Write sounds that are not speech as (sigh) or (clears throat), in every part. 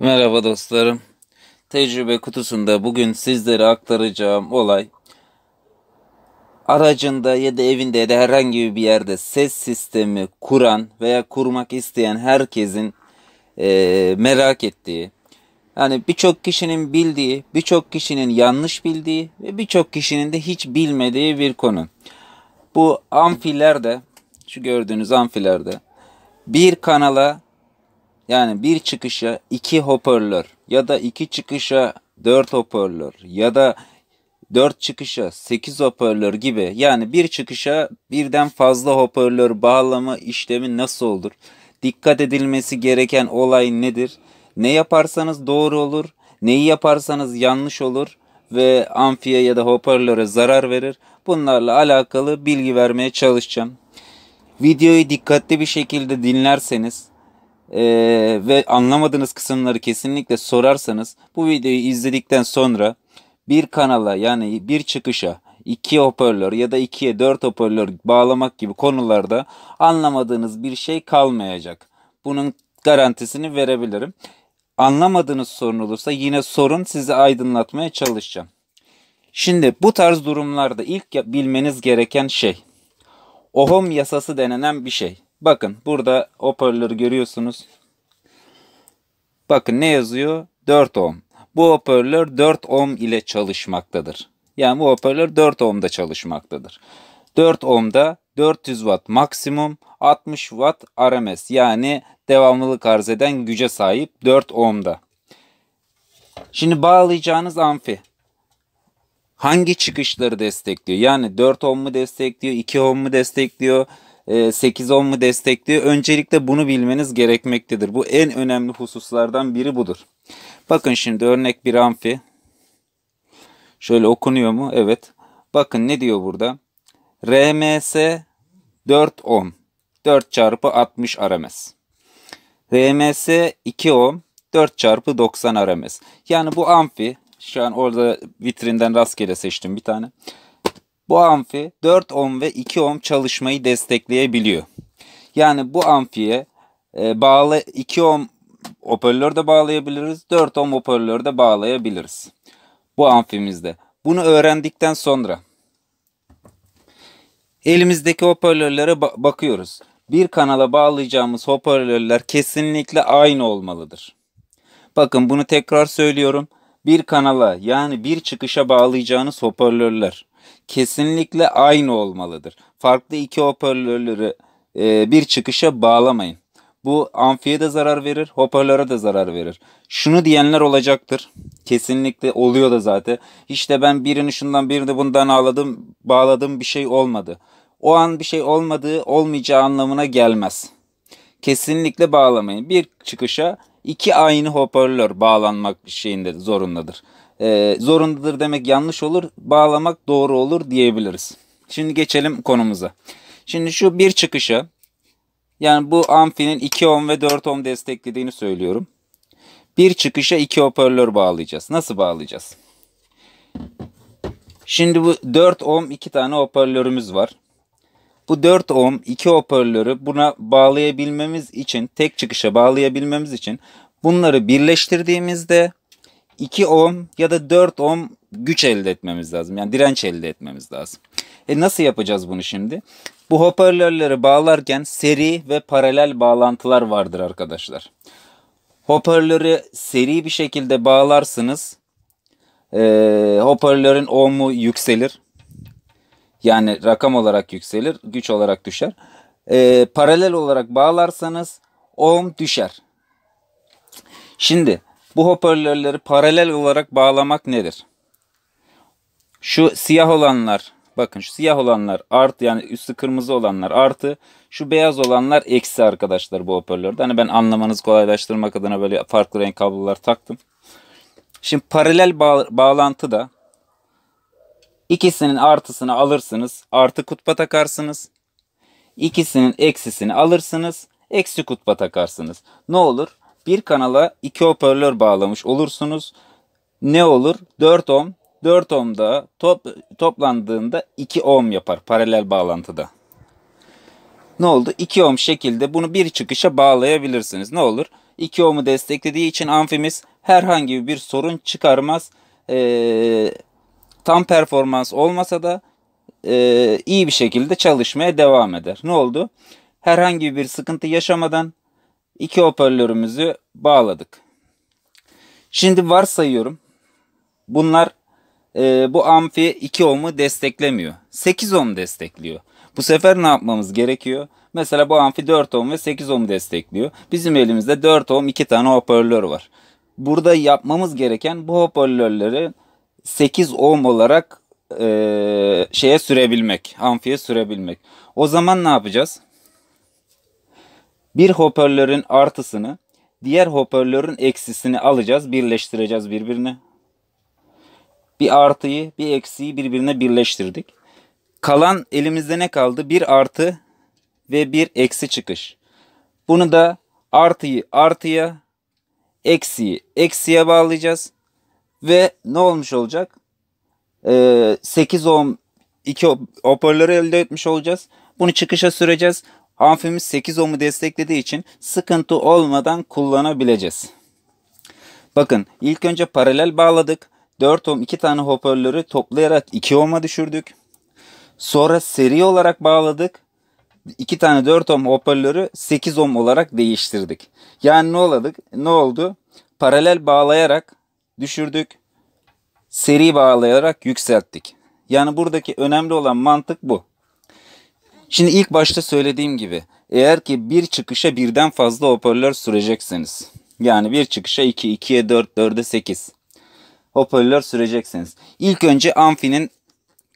Merhaba dostlarım. Tecrübe kutusunda bugün sizlere aktaracağım olay aracında ya da evinde ya da herhangi bir yerde ses sistemi kuran veya kurmak isteyen herkesin e, merak ettiği yani birçok kişinin bildiği, birçok kişinin yanlış bildiği ve birçok kişinin de hiç bilmediği bir konu. Bu amfilerde, şu gördüğünüz amfilerde bir kanala yani bir çıkışa iki hoparlör ya da iki çıkışa dört hoparlör ya da dört çıkışa sekiz hoparlör gibi yani bir çıkışa birden fazla hoparlör bağlama işlemi nasıl olur? Dikkat edilmesi gereken olay nedir? Ne yaparsanız doğru olur, neyi yaparsanız yanlış olur ve amfiye ya da hoparlöre zarar verir. Bunlarla alakalı bilgi vermeye çalışacağım. Videoyu dikkatli bir şekilde dinlerseniz e, ve anlamadığınız kısımları kesinlikle sorarsanız bu videoyu izledikten sonra bir kanala yani bir çıkışa iki hoparlör ya da ikiye dört hoparlör bağlamak gibi konularda anlamadığınız bir şey kalmayacak. Bunun garantisini verebilirim. Anlamadığınız sorun olursa yine sorun sizi aydınlatmaya çalışacağım. Şimdi bu tarz durumlarda ilk bilmeniz gereken şey Ohm yasası denenen bir şey. Bakın burada hoparlörü görüyorsunuz. Bakın ne yazıyor? 4 ohm. Bu hoparlör 4 ohm ile çalışmaktadır. Yani bu hoparlör 4 ohmda çalışmaktadır. 4 ohmda 400 watt maksimum 60 watt RMS yani devamlılık arz eden güce sahip 4 ohmda. Şimdi bağlayacağınız amfi hangi çıkışları destekliyor? Yani 4 ohm mu destekliyor, 2 ohm mu destekliyor, 8-10 e, mu destekliyor? Öncelikle bunu bilmeniz gerekmektedir. Bu en önemli hususlardan biri budur. Bakın şimdi örnek bir amfi. Şöyle okunuyor mu? Evet. Bakın ne diyor burada? RMS 4 ohm. 4 çarpı 60 RMS. RMS 2 ohm. 4 çarpı 90 RMS. Yani bu amfi şu an orada vitrinden rastgele seçtim bir tane. Bu amfi 4 ohm ve 2 ohm çalışmayı destekleyebiliyor. Yani bu amfiye e, bağlı 2 ohm hoparlör de bağlayabiliriz. 4 ohm hoparlör de bağlayabiliriz. Bu amfimizde. Bunu öğrendikten sonra elimizdeki hoparlörlere ba bakıyoruz. Bir kanala bağlayacağımız hoparlörler kesinlikle aynı olmalıdır. Bakın bunu tekrar söylüyorum. Bir kanala yani bir çıkışa bağlayacağınız hoparlörler kesinlikle aynı olmalıdır. Farklı iki hoparlörleri e, bir çıkışa bağlamayın. Bu amfiye de zarar verir, hoparlöre de zarar verir. Şunu diyenler olacaktır. Kesinlikle oluyor da zaten. İşte ben birini şundan birini bundan ağladım, bağladım bir şey olmadı. O an bir şey olmadığı olmayacağı anlamına gelmez. Kesinlikle bağlamayın. Bir çıkışa iki aynı hoparlör bağlanmak şeyinde zorundadır e, zorundadır demek yanlış olur, bağlamak doğru olur diyebiliriz. Şimdi geçelim konumuza. Şimdi şu bir çıkışa yani bu amfinin 2 ohm ve 4 ohm desteklediğini söylüyorum. Bir çıkışa iki hoparlör bağlayacağız. Nasıl bağlayacağız? Şimdi bu 4 ohm iki tane hoparlörümüz var. Bu 4 ohm iki hoparlörü buna bağlayabilmemiz için tek çıkışa bağlayabilmemiz için bunları birleştirdiğimizde 2 ohm ya da 4 ohm güç elde etmemiz lazım. Yani direnç elde etmemiz lazım. E nasıl yapacağız bunu şimdi? Bu hoparlörleri bağlarken seri ve paralel bağlantılar vardır arkadaşlar. Hoparlörü seri bir şekilde bağlarsınız. Ee, hoparlörün ohmu yükselir. Yani rakam olarak yükselir, güç olarak düşer. Ee, paralel olarak bağlarsanız ohm düşer. Şimdi bu hoparlörleri paralel olarak bağlamak nedir? Şu siyah olanlar, bakın şu siyah olanlar artı yani üstü kırmızı olanlar artı, şu beyaz olanlar eksi arkadaşlar bu hoparlörde. Hani ben anlamanızı kolaylaştırmak adına böyle farklı renk kablolar taktım. Şimdi paralel bağ bağlantı da ikisinin artısını alırsınız, artı kutba takarsınız. İkisinin eksisini alırsınız, eksi kutba takarsınız. Ne olur? bir kanala iki hoparlör bağlamış olursunuz. Ne olur? 4 ohm. 4 ohmda top, toplandığında 2 ohm yapar paralel bağlantıda. Ne oldu? 2 ohm şekilde bunu bir çıkışa bağlayabilirsiniz. Ne olur? 2 ohm'u desteklediği için amfimiz herhangi bir sorun çıkarmaz. Ee, tam performans olmasa da e, iyi bir şekilde çalışmaya devam eder. Ne oldu? Herhangi bir sıkıntı yaşamadan iki hoparlörümüzü bağladık. Şimdi varsayıyorum. Bunlar e, bu amfi 2 ohm'u desteklemiyor. 8 ohm destekliyor. Bu sefer ne yapmamız gerekiyor? Mesela bu amfi 4 ohm ve 8 ohm destekliyor. Bizim elimizde 4 ohm 2 tane hoparlör var. Burada yapmamız gereken bu hoparlörleri 8 ohm olarak e, şeye sürebilmek, amfiye sürebilmek. O zaman ne yapacağız? Bir hoparlörün artısını diğer hoparlörün eksisini alacağız, birleştireceğiz birbirine. Bir artıyı, bir eksiyi birbirine birleştirdik. Kalan elimizde ne kaldı? Bir artı ve bir eksi çıkış. Bunu da artıyı artıya, eksiyi eksiye bağlayacağız. Ve ne olmuş olacak? Ee, 8 ohm iki hoparlörü elde etmiş olacağız. Bunu çıkışa süreceğiz. Amfimiz 8 ohmu desteklediği için sıkıntı olmadan kullanabileceğiz. Bakın ilk önce paralel bağladık. 4 ohm 2 tane hoparlörü toplayarak 2 ohm'a düşürdük. Sonra seri olarak bağladık. 2 tane 4 ohm hoparlörü 8 ohm olarak değiştirdik. Yani ne oldu? Ne oldu? Paralel bağlayarak düşürdük. Seri bağlayarak yükselttik. Yani buradaki önemli olan mantık bu. Şimdi ilk başta söylediğim gibi eğer ki bir çıkışa birden fazla hoparlör sürecekseniz yani bir çıkışa 2, 2'ye 4, 4'e 8 hoparlör süreceksiniz. İlk önce amfinin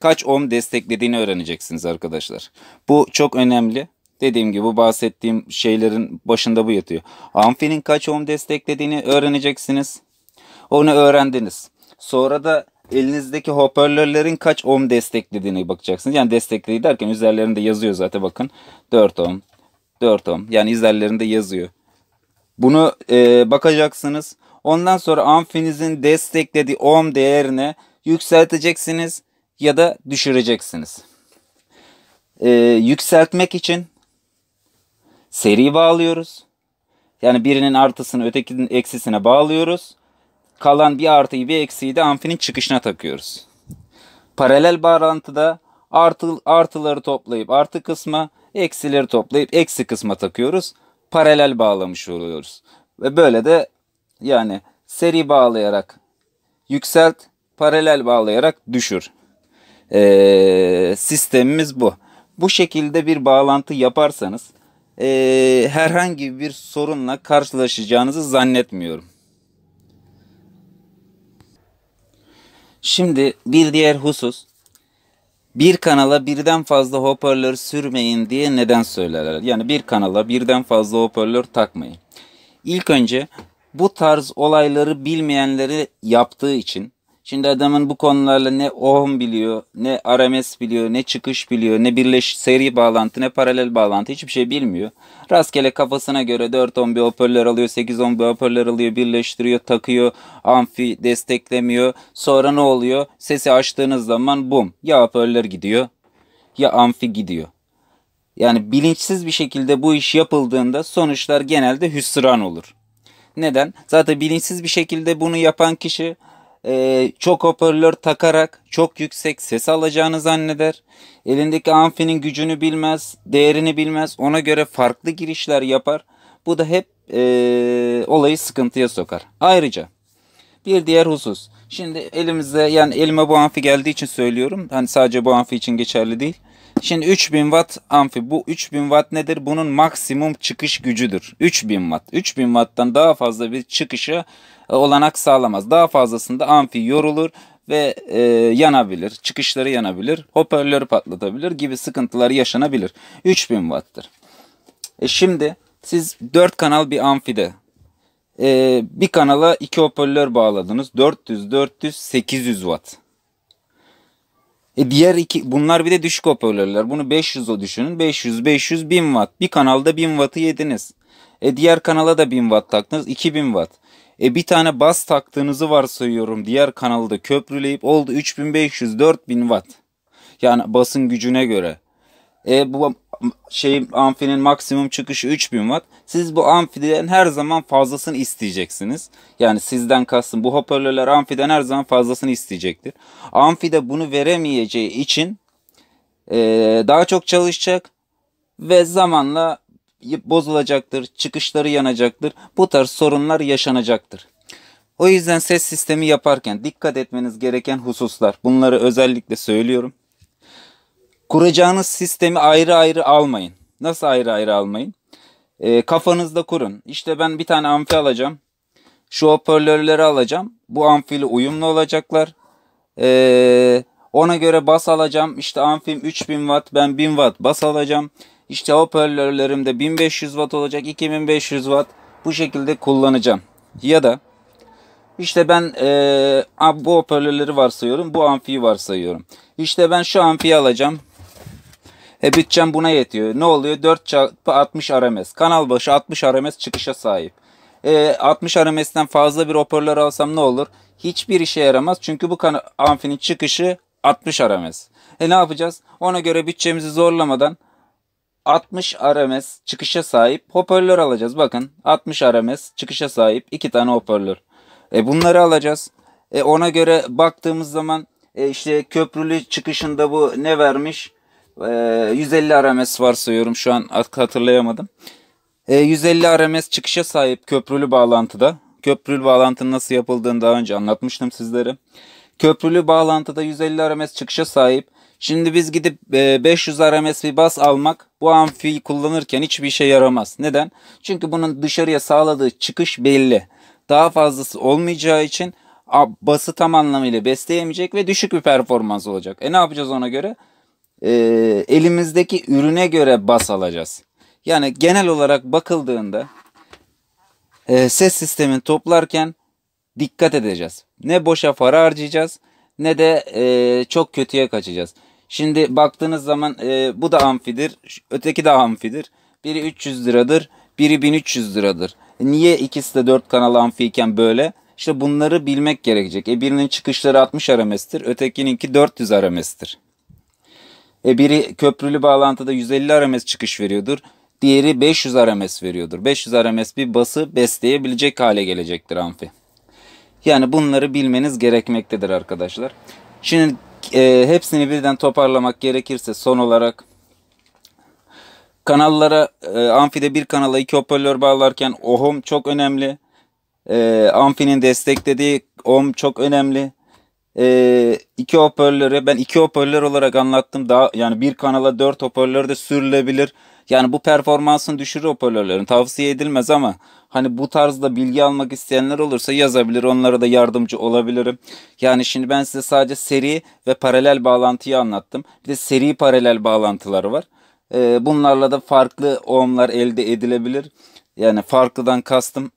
kaç ohm desteklediğini öğreneceksiniz arkadaşlar. Bu çok önemli. Dediğim gibi bahsettiğim şeylerin başında bu yatıyor. Amfinin kaç ohm desteklediğini öğreneceksiniz. Onu öğrendiniz. Sonra da elinizdeki hoparlörlerin kaç ohm desteklediğini bakacaksınız. Yani destekledi derken üzerlerinde yazıyor zaten bakın. 4 ohm, 4 ohm. Yani üzerlerinde yazıyor. Bunu e, bakacaksınız. Ondan sonra amfinizin desteklediği ohm değerine yükselteceksiniz ya da düşüreceksiniz. E, yükseltmek için seri bağlıyoruz. Yani birinin artısını ötekinin eksisine bağlıyoruz kalan bir artıyı bir eksiği de amfinin çıkışına takıyoruz. Paralel bağlantıda artı, artıları toplayıp artı kısma, eksileri toplayıp eksi kısma takıyoruz. Paralel bağlamış oluyoruz. Ve böyle de yani seri bağlayarak yükselt, paralel bağlayarak düşür. Ee, sistemimiz bu. Bu şekilde bir bağlantı yaparsanız e, herhangi bir sorunla karşılaşacağınızı zannetmiyorum. Şimdi bir diğer husus. Bir kanala birden fazla hoparlör sürmeyin diye neden söylerler? Yani bir kanala birden fazla hoparlör takmayın. İlk önce bu tarz olayları bilmeyenleri yaptığı için Şimdi adamın bu konularla ne ohm biliyor, ne RMS biliyor, ne çıkış biliyor, ne birleş seri bağlantı, ne paralel bağlantı hiçbir şey bilmiyor. Rastgele kafasına göre 4-10 bir hoparlör alıyor, 8-10 bir hoparlör alıyor, birleştiriyor, takıyor, amfi desteklemiyor. Sonra ne oluyor? Sesi açtığınız zaman bum ya hoparlör gidiyor ya amfi gidiyor. Yani bilinçsiz bir şekilde bu iş yapıldığında sonuçlar genelde hüsran olur. Neden? Zaten bilinçsiz bir şekilde bunu yapan kişi e, çok hoparlör takarak çok yüksek ses alacağını zanneder. Elindeki amfinin gücünü bilmez, değerini bilmez. Ona göre farklı girişler yapar. Bu da hep e, olayı sıkıntıya sokar. Ayrıca bir diğer husus. Şimdi elimizde yani elime bu amfi geldiği için söylüyorum. Hani sadece bu amfi için geçerli değil. Şimdi 3000 watt amfi. Bu 3000 watt nedir? Bunun maksimum çıkış gücüdür. 3000 watt. 3000 watt'tan daha fazla bir çıkışa e, olanak sağlamaz. Daha fazlasında amfi yorulur ve e, yanabilir. Çıkışları yanabilir. Hoparlörü patlatabilir gibi sıkıntılar yaşanabilir. 3000 watt'tır. E şimdi siz 4 kanal bir amfide e, bir kanala 2 hoparlör bağladınız. 400, 400, 800 watt. E diğer iki bunlar bir de düşük hoparlörler. Bunu 500 o düşünün. 500 500 1000 watt. Bir kanalda 1000 watt'ı yediniz. E diğer kanala da 1000 watt taktınız. 2000 watt. E bir tane bas taktığınızı varsayıyorum. Diğer kanalda köprüleyip oldu 3500 4000 watt. Yani basın gücüne göre. E bu şey amfinin maksimum çıkışı 3000 watt. Siz bu amfiden her zaman fazlasını isteyeceksiniz. Yani sizden kastım bu hoparlörler amfiden her zaman fazlasını isteyecektir. Amfide bunu veremeyeceği için e, daha çok çalışacak ve zamanla bozulacaktır, çıkışları yanacaktır. Bu tarz sorunlar yaşanacaktır. O yüzden ses sistemi yaparken dikkat etmeniz gereken hususlar. Bunları özellikle söylüyorum. Kuracağınız sistemi ayrı ayrı almayın. Nasıl ayrı ayrı almayın? E, kafanızda kurun. İşte ben bir tane amfi alacağım. Şu hoparlörleri alacağım. Bu amfiyle uyumlu olacaklar. E, ona göre bas alacağım. İşte amfim 3000 watt. Ben 1000 watt bas alacağım. İşte hoparlörlerim de 1500 watt olacak. 2500 watt. Bu şekilde kullanacağım. Ya da işte ben e, bu hoparlörleri varsayıyorum. Bu amfiyi varsayıyorum. İşte ben şu amfiyi alacağım. E bütçem buna yetiyor. Ne oluyor? 4 çarpı 60 RMS. Kanal başı 60 RMS çıkışa sahip. E, 60 RMS'den fazla bir hoparlör alsam ne olur? Hiçbir işe yaramaz. Çünkü bu amfinin çıkışı 60 RMS. E ne yapacağız? Ona göre bütçemizi zorlamadan 60 RMS çıkışa sahip hoparlör alacağız. Bakın 60 RMS çıkışa sahip 2 tane hoparlör. E bunları alacağız. E ona göre baktığımız zaman e işte köprülü çıkışında bu ne vermiş? E, ee, 150 RMS varsayıyorum şu an hatırlayamadım. E, 150 RMS çıkışa sahip köprülü bağlantıda. Köprülü bağlantının nasıl yapıldığını daha önce anlatmıştım sizlere. Köprülü bağlantıda 150 RMS çıkışa sahip. Şimdi biz gidip 500 e, RMS bir bas almak bu amfiyi kullanırken hiçbir işe yaramaz. Neden? Çünkü bunun dışarıya sağladığı çıkış belli. Daha fazlası olmayacağı için bası tam anlamıyla besleyemeyecek ve düşük bir performans olacak. E ne yapacağız ona göre? e, elimizdeki ürüne göre bas alacağız. Yani genel olarak bakıldığında e, ses sistemini toplarken dikkat edeceğiz. Ne boşa para harcayacağız ne de e, çok kötüye kaçacağız. Şimdi baktığınız zaman e, bu da amfidir, öteki de amfidir. Biri 300 liradır, biri 1300 liradır. Niye ikisi de 4 kanal amfiyken böyle? İşte bunları bilmek gerekecek. E, birinin çıkışları 60 RMS'tir, ötekininki 400 RMS'tir. E biri köprülü bağlantıda 150 RMS çıkış veriyordur. Diğeri 500 RMS veriyordur. 500 RMS bir bası besleyebilecek hale gelecektir amfi. Yani bunları bilmeniz gerekmektedir arkadaşlar. Şimdi e, hepsini birden toparlamak gerekirse son olarak kanallara e, amfide bir kanala iki hoparlör bağlarken ohm çok önemli. E, amfinin desteklediği ohm çok önemli e, iki hoparlörü ben iki hoparlör olarak anlattım. Daha yani bir kanala dört hoparlör de sürülebilir. Yani bu performansını düşürür hoparlörlerin. Tavsiye edilmez ama hani bu tarzda bilgi almak isteyenler olursa yazabilir. Onlara da yardımcı olabilirim. Yani şimdi ben size sadece seri ve paralel bağlantıyı anlattım. Bir de seri paralel bağlantıları var. E, bunlarla da farklı ohmlar elde edilebilir. Yani farklıdan kastım.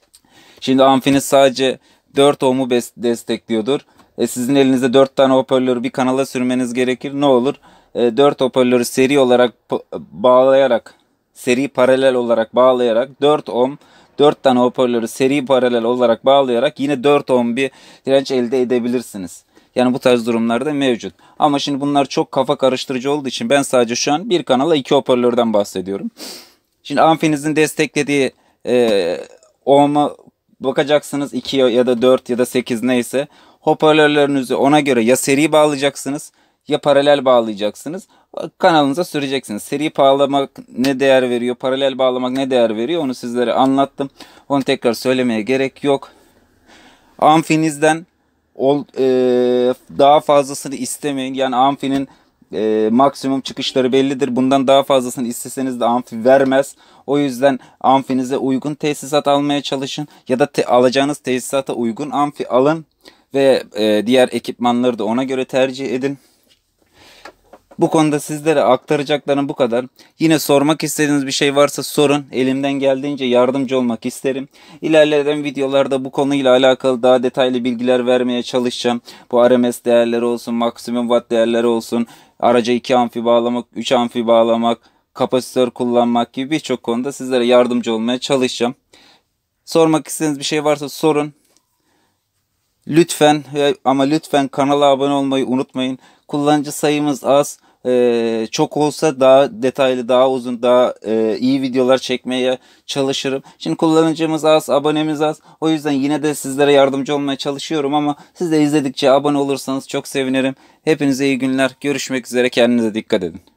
(clears throat) şimdi amfini sadece 4 ohmu destekliyordur. E sizin elinizde 4 tane hoparlörü bir kanala sürmeniz gerekir. Ne olur? E, 4 hoparlörü seri olarak bağlayarak, seri paralel olarak bağlayarak 4 ohm 4 tane hoparlörü seri paralel olarak bağlayarak yine 4 ohm bir direnç elde edebilirsiniz. Yani bu tarz durumlarda mevcut. Ama şimdi bunlar çok kafa karıştırıcı olduğu için ben sadece şu an bir kanala iki hoparlörden bahsediyorum. Şimdi amfinizin desteklediği e, ohm'u Bakacaksınız 2 ya da 4 ya da 8 neyse hoparlörlerinizi ona göre ya seri bağlayacaksınız ya paralel bağlayacaksınız. Kanalınıza süreceksiniz. Seri bağlamak ne değer veriyor, paralel bağlamak ne değer veriyor onu sizlere anlattım. Onu tekrar söylemeye gerek yok. Amfinizden ol, e, daha fazlasını istemeyin. Yani amfinin e, maksimum çıkışları bellidir. Bundan daha fazlasını isteseniz de amfi vermez. O yüzden amfinize uygun tesisat almaya çalışın ya da te, alacağınız tesisata uygun amfi alın ve e, diğer ekipmanları da ona göre tercih edin. Bu konuda sizlere aktaracaklarım bu kadar. Yine sormak istediğiniz bir şey varsa sorun. Elimden geldiğince yardımcı olmak isterim. İlerleyen videolarda bu konuyla alakalı daha detaylı bilgiler vermeye çalışacağım. Bu RMS değerleri olsun, maksimum watt değerleri olsun, araca 2 amfi bağlamak, 3 amfi bağlamak, kapasitör kullanmak gibi birçok konuda sizlere yardımcı olmaya çalışacağım. Sormak istediğiniz bir şey varsa sorun. Lütfen e, ama lütfen kanala abone olmayı unutmayın. Kullanıcı sayımız az e, çok olsa daha detaylı, daha uzun, daha e, iyi videolar çekmeye çalışırım. Şimdi kullanıcımız az, abonemiz az. O yüzden yine de sizlere yardımcı olmaya çalışıyorum ama siz de izledikçe abone olursanız çok sevinirim. Hepinize iyi günler. Görüşmek üzere. Kendinize dikkat edin.